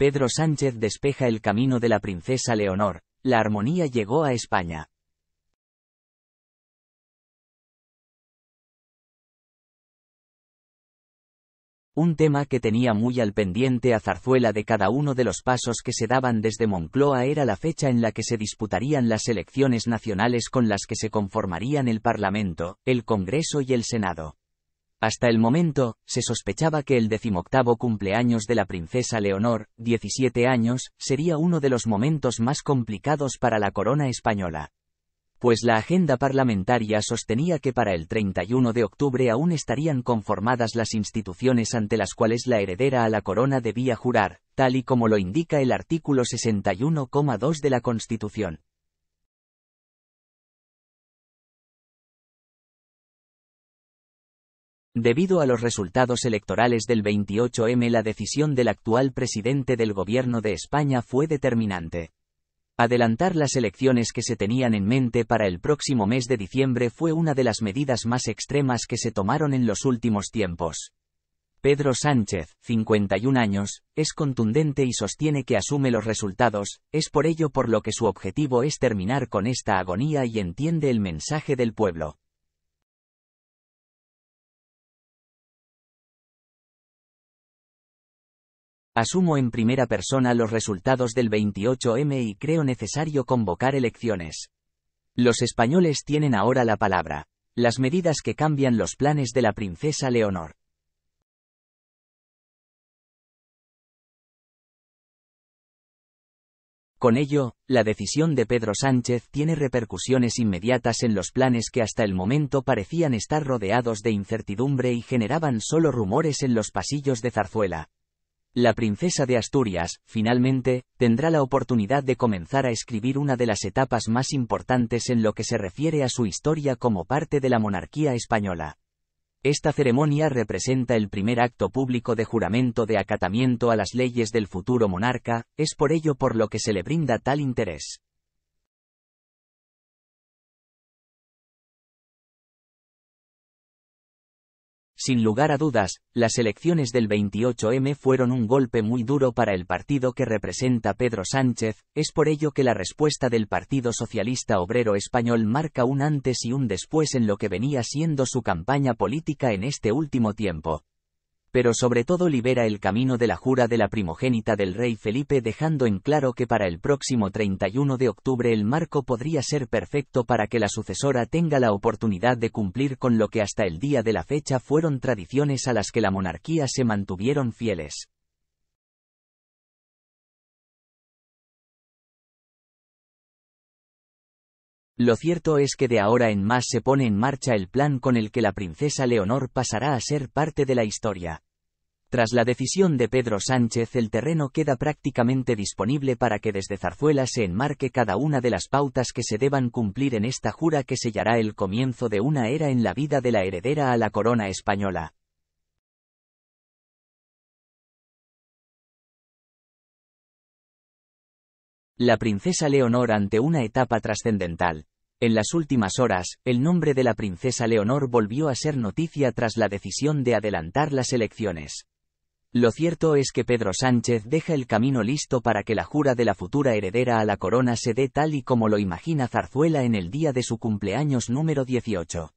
Pedro Sánchez despeja el camino de la princesa Leonor, la armonía llegó a España. un tema que tenía muy al pendiente a Zarzuela de cada uno de los pasos que se daban desde Moncloa era la fecha en la que se disputarían las elecciones nacionales con las que se conformarían el Parlamento, el Congreso y el Senado. Hasta el momento, se sospechaba que el decimoctavo cumpleaños de la princesa Leonor, 17 años, sería uno de los momentos más complicados para la corona española. Pues la agenda parlamentaria sostenía que para el 31 de octubre aún estarían conformadas las instituciones ante las cuales la heredera a la corona debía jurar, tal y como lo indica el artículo 61,2 de la Constitución. Debido a los resultados electorales del 28M la decisión del actual presidente del gobierno de España fue determinante. Adelantar las elecciones que se tenían en mente para el próximo mes de diciembre fue una de las medidas más extremas que se tomaron en los últimos tiempos. Pedro Sánchez, 51 años, es contundente y sostiene que asume los resultados, es por ello por lo que su objetivo es terminar con esta agonía y entiende el mensaje del pueblo. Asumo en primera persona los resultados del 28M y creo necesario convocar elecciones. Los españoles tienen ahora la palabra. Las medidas que cambian los planes de la princesa Leonor. Con ello, la decisión de Pedro Sánchez tiene repercusiones inmediatas en los planes que hasta el momento parecían estar rodeados de incertidumbre y generaban solo rumores en los pasillos de Zarzuela. La princesa de Asturias, finalmente, tendrá la oportunidad de comenzar a escribir una de las etapas más importantes en lo que se refiere a su historia como parte de la monarquía española. Esta ceremonia representa el primer acto público de juramento de acatamiento a las leyes del futuro monarca, es por ello por lo que se le brinda tal interés. Sin lugar a dudas, las elecciones del 28M fueron un golpe muy duro para el partido que representa Pedro Sánchez, es por ello que la respuesta del Partido Socialista Obrero Español marca un antes y un después en lo que venía siendo su campaña política en este último tiempo pero sobre todo libera el camino de la jura de la primogénita del rey Felipe dejando en claro que para el próximo 31 de octubre el marco podría ser perfecto para que la sucesora tenga la oportunidad de cumplir con lo que hasta el día de la fecha fueron tradiciones a las que la monarquía se mantuvieron fieles. Lo cierto es que de ahora en más se pone en marcha el plan con el que la princesa Leonor pasará a ser parte de la historia. Tras la decisión de Pedro Sánchez el terreno queda prácticamente disponible para que desde Zarzuela se enmarque cada una de las pautas que se deban cumplir en esta jura que sellará el comienzo de una era en la vida de la heredera a la corona española. La princesa Leonor ante una etapa trascendental. En las últimas horas, el nombre de la princesa Leonor volvió a ser noticia tras la decisión de adelantar las elecciones. Lo cierto es que Pedro Sánchez deja el camino listo para que la jura de la futura heredera a la corona se dé tal y como lo imagina Zarzuela en el día de su cumpleaños número 18.